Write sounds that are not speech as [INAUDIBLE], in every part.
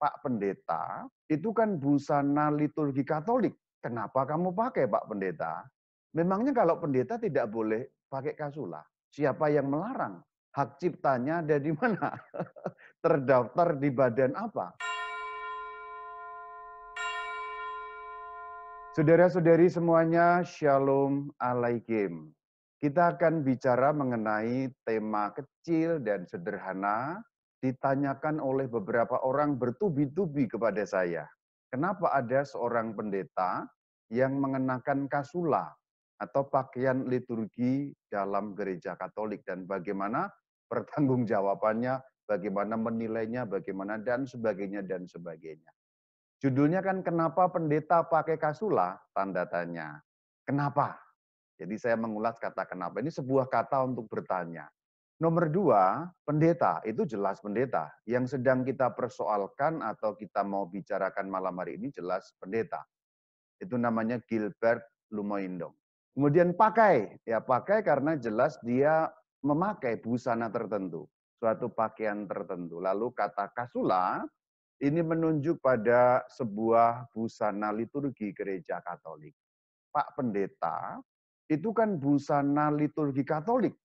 Pak Pendeta, itu kan busana liturgi Katolik. Kenapa kamu pakai Pak Pendeta? Memangnya kalau pendeta tidak boleh pakai kasula? Siapa yang melarang? Hak ciptanya ada di mana? [LAUGHS] Terdaftar di badan apa? Saudara-saudari semuanya, Shalom Alaikum. Kita akan bicara mengenai tema kecil dan sederhana ditanyakan oleh beberapa orang bertubi-tubi kepada saya. Kenapa ada seorang pendeta yang mengenakan kasula atau pakaian liturgi dalam gereja Katolik dan bagaimana pertanggungjawabannya, bagaimana menilainya, bagaimana dan sebagainya dan sebagainya. Judulnya kan kenapa pendeta pakai kasula? Tanda tanya. Kenapa? Jadi saya mengulas kata kenapa. Ini sebuah kata untuk bertanya. Nomor dua, pendeta. Itu jelas pendeta. Yang sedang kita persoalkan atau kita mau bicarakan malam hari ini jelas pendeta. Itu namanya Gilbert Lumoindong. Kemudian pakai. Ya pakai karena jelas dia memakai busana tertentu. Suatu pakaian tertentu. Lalu kata kasula ini menunjuk pada sebuah busana liturgi gereja katolik. Pak pendeta itu kan busana liturgi katolik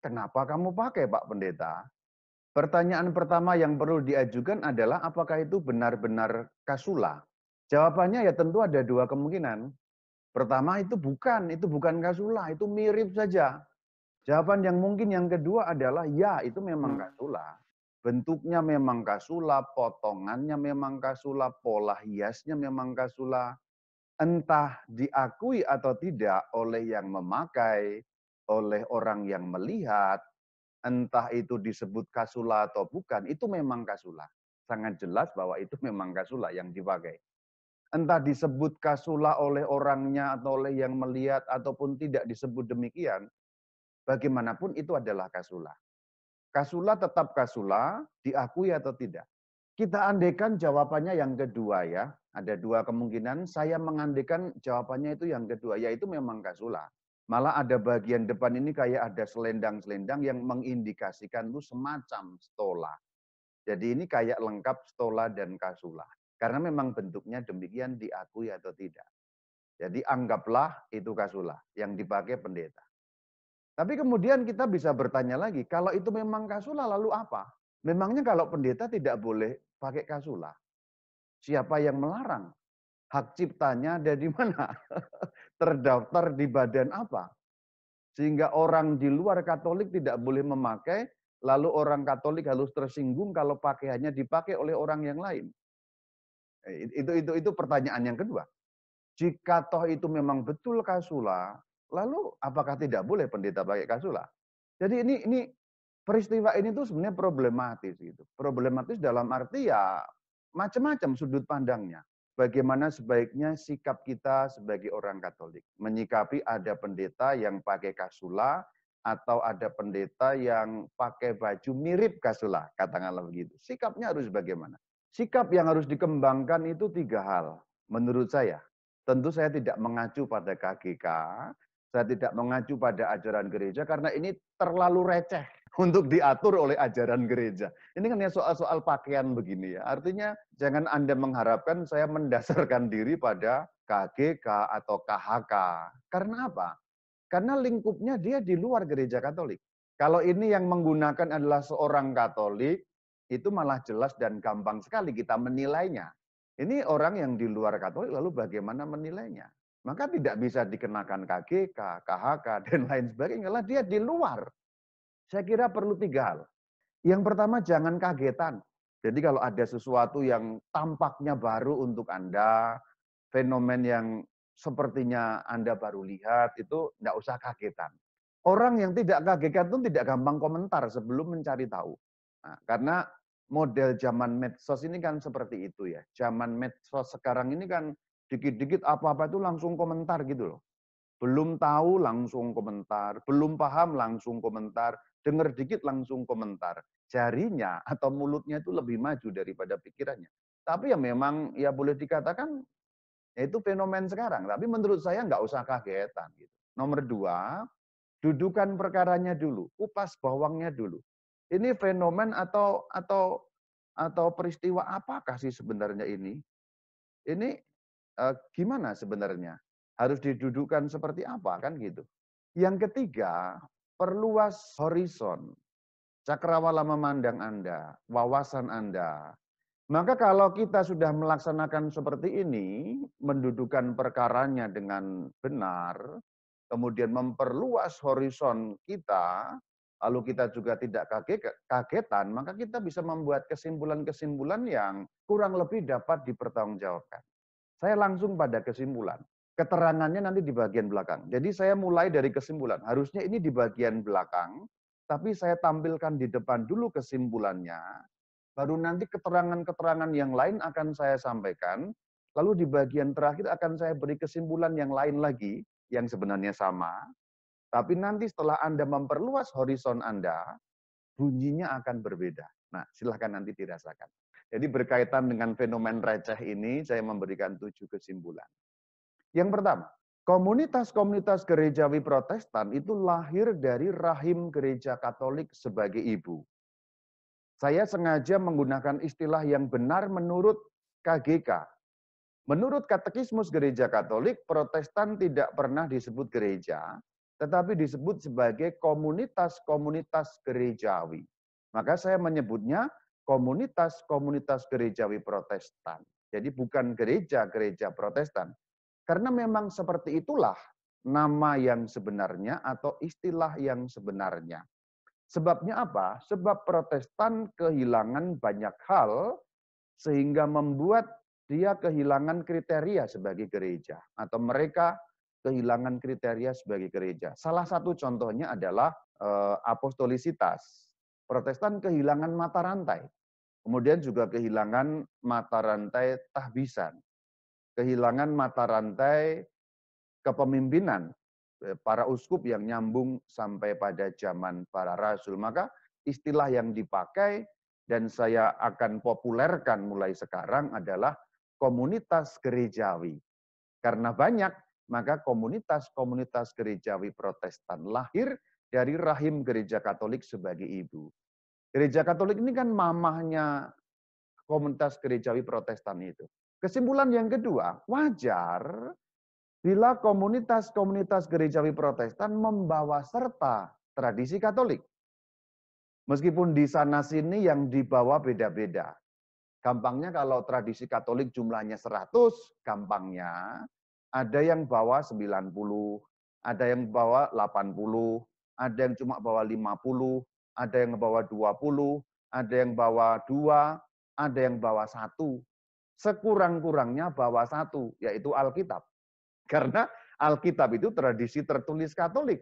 Kenapa kamu pakai Pak Pendeta? Pertanyaan pertama yang perlu diajukan adalah apakah itu benar-benar kasula? Jawabannya ya tentu ada dua kemungkinan. Pertama itu bukan, itu bukan kasula, itu mirip saja. Jawaban yang mungkin yang kedua adalah ya itu memang hmm. kasula. Bentuknya memang kasula, potongannya memang kasula, pola hiasnya memang kasula. Entah diakui atau tidak oleh yang memakai, oleh orang yang melihat, entah itu disebut kasula atau bukan, itu memang kasula. Sangat jelas bahwa itu [LAUGHS] memang kasula yang dipakai. Entah disebut kasula oleh orangnya atau oleh yang melihat ataupun tidak disebut demikian, bagaimanapun itu adalah kasula. Kasula tetap kasula, diakui atau tidak. Kita andekan jawabannya yang kedua ya. Ada dua kemungkinan, saya mengandekan jawabannya itu yang kedua, yaitu memang kasula. Malah ada bagian depan ini kayak ada selendang-selendang yang mengindikasikan itu semacam stola. Jadi ini kayak lengkap stola dan kasula. Karena memang bentuknya demikian diakui atau tidak. Jadi anggaplah itu kasula yang dipakai pendeta. Tapi kemudian kita bisa bertanya lagi, kalau itu memang kasula lalu apa? Memangnya kalau pendeta tidak boleh pakai kasula? Siapa yang melarang? hak ciptanya dari mana? [LAUGHS] Terdaftar di badan apa? Sehingga orang di luar Katolik tidak boleh memakai, lalu orang Katolik harus tersinggung kalau pakaiannya dipakai oleh orang yang lain. Eh, itu itu itu pertanyaan yang kedua. Jika toh itu memang betul kasula, lalu apakah tidak boleh pendeta pakai kasula? Jadi ini ini peristiwa ini tuh sebenarnya problematis gitu. Problematis dalam arti ya macam-macam sudut pandangnya bagaimana sebaiknya sikap kita sebagai orang Katolik. Menyikapi ada pendeta yang pakai kasula, atau ada pendeta yang pakai baju mirip kasula, katakanlah begitu. Sikapnya harus bagaimana? Sikap yang harus dikembangkan itu tiga hal, menurut saya. Tentu saya tidak mengacu pada KGK, saya tidak mengacu pada ajaran gereja, karena ini terlalu receh untuk diatur oleh ajaran gereja. Ini kan ya soal-soal pakaian begini ya. Artinya jangan Anda mengharapkan saya mendasarkan diri pada KGK atau KHK. Karena apa? Karena lingkupnya dia di luar gereja Katolik. Kalau ini yang menggunakan adalah seorang Katolik, itu malah jelas dan gampang sekali kita menilainya. Ini orang yang di luar Katolik lalu bagaimana menilainya? Maka tidak bisa dikenakan KGK, KHK, dan lain sebagainya. Lah dia di luar. Saya kira perlu tiga hal. Yang pertama jangan kagetan. Jadi kalau ada sesuatu yang tampaknya baru untuk Anda, fenomen yang sepertinya Anda baru lihat, itu tidak usah kagetan. Orang yang tidak kagetan itu tidak gampang komentar sebelum mencari tahu. Nah, karena model zaman medsos ini kan seperti itu ya. Zaman medsos sekarang ini kan dikit-dikit apa-apa itu langsung komentar gitu loh. Belum tahu langsung komentar, belum paham langsung komentar dengar dikit langsung komentar. Jarinya atau mulutnya itu lebih maju daripada pikirannya. Tapi ya memang ya boleh dikatakan ya itu fenomen sekarang. Tapi menurut saya nggak usah kagetan. Gitu. Nomor dua, dudukan perkaranya dulu, kupas bawangnya dulu. Ini fenomen atau atau atau peristiwa apakah sih sebenarnya ini? Ini eh, gimana sebenarnya? Harus didudukan seperti apa kan gitu. Yang ketiga, Perluas horizon. Cakrawala memandang Anda, wawasan Anda. Maka kalau kita sudah melaksanakan seperti ini, mendudukan perkaranya dengan benar, kemudian memperluas horizon kita, lalu kita juga tidak kaget kagetan, maka kita bisa membuat kesimpulan-kesimpulan yang kurang lebih dapat dipertanggungjawabkan. Saya langsung pada kesimpulan. Keterangannya nanti di bagian belakang. Jadi saya mulai dari kesimpulan. Harusnya ini di bagian belakang, tapi saya tampilkan di depan dulu kesimpulannya, baru nanti keterangan-keterangan yang lain akan saya sampaikan, lalu di bagian terakhir akan saya beri kesimpulan yang lain lagi, yang sebenarnya sama, tapi nanti setelah Anda memperluas horizon Anda, bunyinya akan berbeda. Nah, silahkan nanti dirasakan. Jadi berkaitan dengan fenomen receh ini, saya memberikan tujuh kesimpulan. Yang pertama, komunitas-komunitas gerejawi protestan itu lahir dari rahim gereja katolik sebagai ibu. Saya sengaja menggunakan istilah yang benar menurut KGK. Menurut katekismus gereja katolik, protestan tidak pernah disebut gereja, tetapi disebut sebagai komunitas-komunitas gerejawi. Maka saya menyebutnya komunitas-komunitas gerejawi protestan. Jadi bukan gereja-gereja protestan, karena memang seperti itulah nama yang sebenarnya atau istilah yang sebenarnya. Sebabnya apa? Sebab Protestan kehilangan banyak hal sehingga membuat dia kehilangan kriteria sebagai gereja atau mereka kehilangan kriteria sebagai gereja. Salah satu contohnya adalah e, eh, apostolisitas. Protestan kehilangan mata rantai. Kemudian juga kehilangan mata rantai tahbisan kehilangan mata rantai kepemimpinan eh, para uskup yang nyambung sampai pada zaman para rasul. Maka istilah yang dipakai dan saya akan populerkan mulai sekarang adalah komunitas gerejawi. Karena banyak, maka komunitas-komunitas gerejawi protestan lahir dari rahim gereja katolik sebagai ibu. Gereja katolik ini kan mamahnya komunitas gerejawi protestan itu. Kesimpulan yang kedua, wajar bila komunitas-komunitas gerejawi protestan membawa serta tradisi katolik. Meskipun di sana-sini yang dibawa beda-beda. Gampangnya kalau tradisi katolik jumlahnya 100, gampangnya ada yang bawa 90, ada yang bawa 80, ada yang cuma bawa 50, ada yang bawa 20, ada yang bawa 2, ada yang bawa 1 sekurang-kurangnya bawa satu, yaitu Alkitab. Karena Alkitab itu tradisi tertulis Katolik.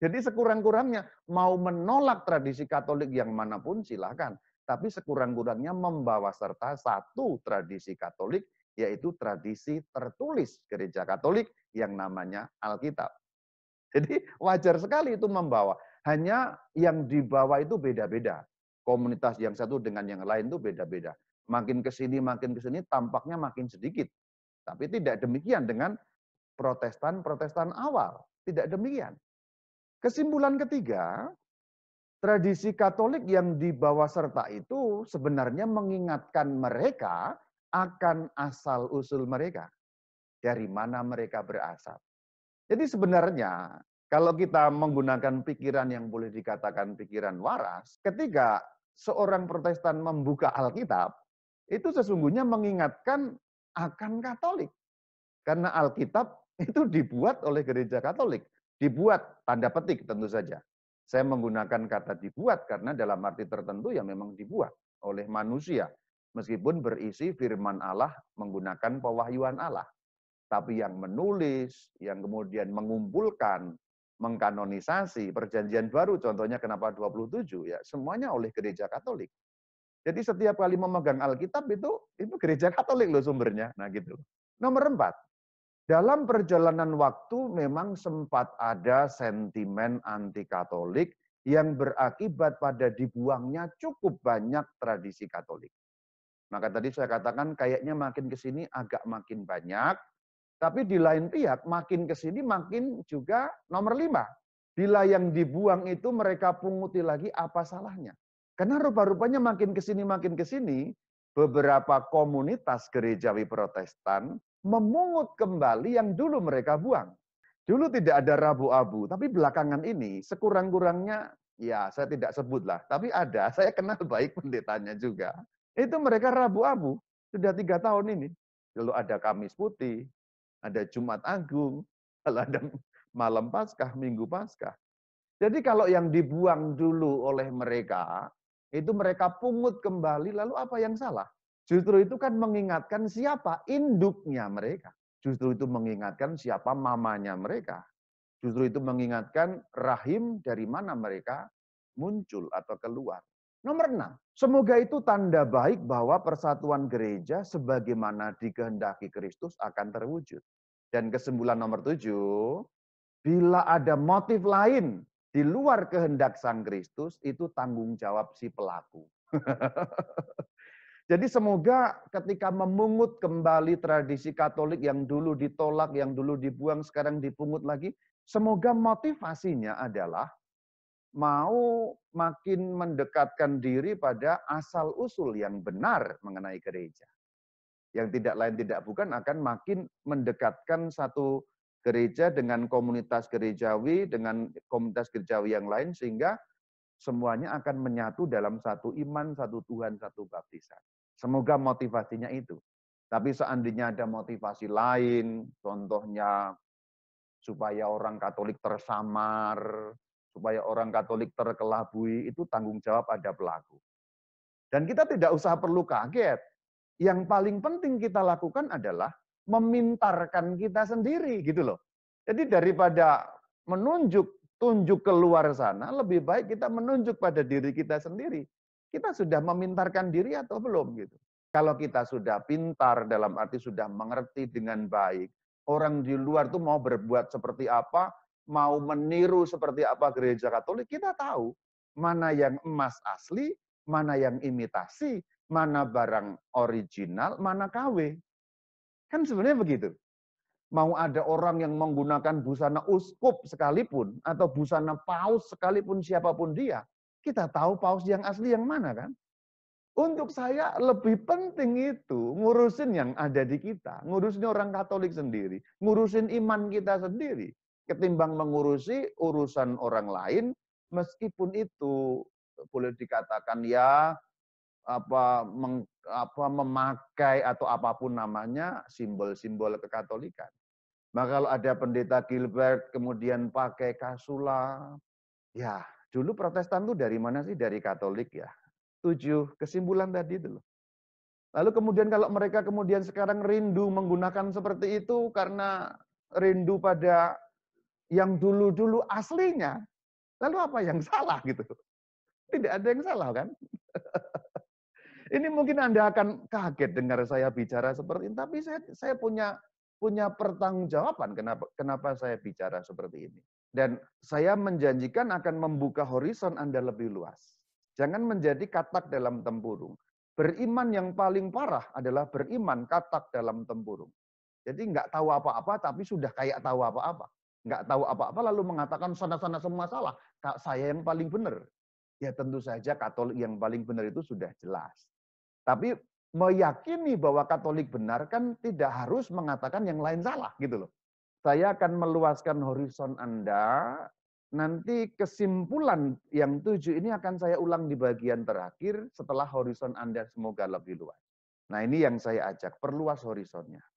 Jadi sekurang-kurangnya mau menolak tradisi Katolik yang manapun silahkan. Tapi sekurang-kurangnya membawa serta satu tradisi Katolik, yaitu tradisi tertulis gereja Katolik yang namanya Alkitab. Jadi wajar sekali itu membawa. Hanya yang dibawa itu beda-beda. Komunitas yang satu dengan yang lain itu beda-beda. Makin ke sini, makin ke sini, tampaknya makin sedikit. Tapi tidak demikian dengan protestan-protestan awal. Tidak demikian. Kesimpulan ketiga, tradisi Katolik yang dibawa serta itu sebenarnya mengingatkan mereka akan asal-usul mereka. Dari mana mereka berasal. Jadi sebenarnya kalau kita menggunakan pikiran yang boleh dikatakan pikiran waras, ketika seorang protestan membuka Alkitab, itu sesungguhnya mengingatkan akan Katolik. Karena Alkitab [LAUGHS] itu dibuat oleh gereja Katolik. Dibuat, tanda petik tentu saja. Saya menggunakan kata dibuat karena dalam arti tertentu ya memang dibuat oleh manusia. Meskipun berisi firman Allah menggunakan pewahyuan Allah. Tapi yang menulis, yang kemudian mengumpulkan, mengkanonisasi perjanjian baru, contohnya kenapa 27, ya semuanya oleh gereja Katolik. Jadi setiap kali memegang Alkitab itu, itu gereja Katolik loh sumbernya. Nah gitu. Nomor empat, dalam perjalanan waktu memang sempat ada sentimen anti-Katolik yang berakibat pada dibuangnya cukup banyak tradisi Katolik. Maka tadi saya katakan kayaknya makin ke sini agak makin banyak, tapi di lain pihak makin ke sini makin juga nomor lima. Bila yang dibuang itu mereka punguti lagi apa salahnya. Karena rupa-rupanya makin ke sini makin ke sini, beberapa komunitas gerejawi Protestan memungut kembali yang dulu mereka buang. Dulu tidak ada rabu-abu, tapi belakangan ini sekurang-kurangnya, ya saya tidak sebutlah, tapi ada, [LAUGHS] saya kenal baik pendetanya juga. Itu mereka rabu-abu, sudah tiga tahun ini. Lalu ada Kamis Putih, ada Jumat Agung, [LAUGHS] lalu ada malam Paskah, Minggu Paskah. Jadi kalau yang dibuang dulu oleh mereka, itu mereka pungut kembali, lalu apa yang salah? Justru itu kan mengingatkan siapa induknya mereka. Justru itu mengingatkan siapa mamanya mereka. Justru itu mengingatkan rahim dari mana mereka muncul atau keluar. Nomor enam, semoga itu tanda baik bahwa persatuan gereja sebagaimana dikehendaki Kristus akan terwujud. Dan kesimpulan nomor tujuh, bila ada motif lain di luar kehendak Sang Kristus itu tanggung jawab si pelaku. [LAUGHS] Jadi semoga ketika memungut kembali tradisi Katolik yang dulu ditolak, yang dulu dibuang, sekarang dipungut lagi, semoga motivasinya adalah mau makin mendekatkan diri pada asal-usul yang benar mengenai gereja. Yang tidak lain tidak bukan akan makin mendekatkan satu gereja dengan komunitas gerejawi dengan komunitas gerejawi yang lain sehingga semuanya akan menyatu dalam satu iman, satu Tuhan, satu baptisan. Semoga motivasinya itu. Tapi seandainya ada motivasi lain, contohnya supaya orang Katolik tersamar, supaya orang Katolik terkelabui, itu tanggung jawab ada pelaku. Dan kita tidak usah perlu kaget. Yang paling penting kita lakukan adalah memintarkan kita sendiri gitu loh. Jadi daripada menunjuk tunjuk keluar sana, lebih baik kita menunjuk pada diri kita sendiri. Kita sudah memintarkan diri atau belum gitu. Kalau kita sudah pintar dalam arti sudah mengerti dengan baik, orang di luar tuh mau berbuat seperti apa, mau meniru seperti apa gereja Katolik, kita tahu mana yang emas asli, mana yang imitasi, mana barang original, mana KW. Kan sebenarnya begitu. Mau ada orang yang menggunakan busana uskup sekalipun, atau busana paus sekalipun siapapun dia, kita tahu paus yang asli yang mana kan? Untuk saya lebih penting itu ngurusin yang ada di kita, ngurusin orang Katolik sendiri, ngurusin iman kita sendiri, ketimbang mengurusi urusan orang lain, meskipun itu boleh dikatakan ya apa, meng, apa memakai atau apapun namanya simbol-simbol kekatolikan. Maka kalau ada pendeta Gilbert kemudian pakai kasula, ya dulu Protestan itu dari mana sih? Dari Katolik ya. Tujuh kesimpulan tadi itu loh. Lalu kemudian kalau mereka kemudian sekarang rindu menggunakan seperti itu karena rindu pada yang dulu-dulu aslinya, lalu apa yang salah gitu? Tidak ada yang salah kan? [LAUGHS] Ini mungkin Anda akan kaget dengar saya bicara seperti ini, tapi saya, saya punya punya pertanggungjawaban kenapa kenapa saya bicara seperti ini. Dan saya menjanjikan akan membuka horizon Anda lebih luas. Jangan menjadi katak dalam tempurung. Beriman yang paling parah adalah beriman katak dalam tempurung. Jadi nggak tahu apa-apa tapi sudah kayak tahu apa-apa. Nggak tahu apa-apa lalu mengatakan sana-sana semua salah. Kak Saya yang paling benar. Ya tentu saja Katolik yang paling benar itu sudah jelas. Tapi meyakini bahwa Katolik benar kan tidak harus mengatakan yang lain salah gitu loh. Saya akan meluaskan horizon Anda. Nanti kesimpulan yang tujuh ini akan saya ulang di bagian terakhir setelah horizon Anda semoga lebih luas. Nah ini yang saya ajak, perluas horizonnya.